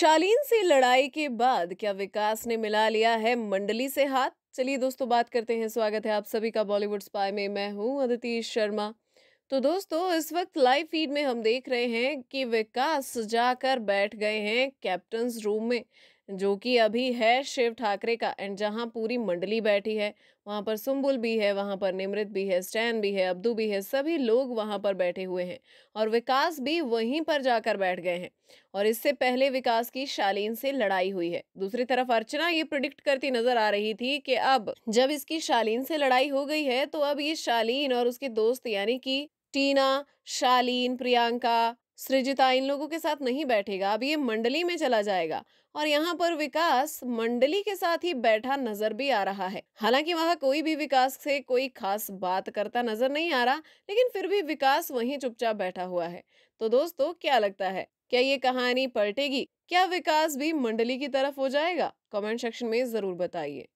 शालीन से लड़ाई के बाद क्या विकास ने मिला लिया है मंडली से हाथ चलिए दोस्तों बात करते हैं स्वागत है आप सभी का बॉलीवुड स्पाई में मैं हूं अदिति शर्मा तो दोस्तों इस वक्त लाइव फीड में हम देख रहे हैं कि विकास जाकर बैठ गए हैं कैप्टन रूम में जो कि अभी है शिव ठाकरे का एंड जहां पूरी मंडली बैठी है वहां पर सुम्बुल भी है वहां पर निमृत भी है स्टैन भी है अब्दू भी है सभी लोग वहां पर बैठे हुए हैं और विकास भी वहीं पर जाकर बैठ गए हैं और इससे पहले विकास की शालीन से लड़ाई हुई है दूसरी तरफ अर्चना ये प्रिडिक्ट करती नजर आ रही थी कि अब जब इसकी शालीन से लड़ाई हो गई है तो अब ये शालीन और उसके दोस्त यानी कि टीना शालीन प्रियंका सृजिता इन लोगों के साथ नहीं बैठेगा अब ये मंडली में चला जाएगा और यहाँ पर विकास मंडली के साथ ही बैठा नजर भी आ रहा है हालांकि वहाँ कोई भी विकास से कोई खास बात करता नजर नहीं आ रहा लेकिन फिर भी विकास वहीं चुपचाप बैठा हुआ है तो दोस्तों क्या लगता है क्या ये कहानी पलटेगी क्या विकास भी मंडली की तरफ हो जाएगा कमेंट सेक्शन में जरूर बताइए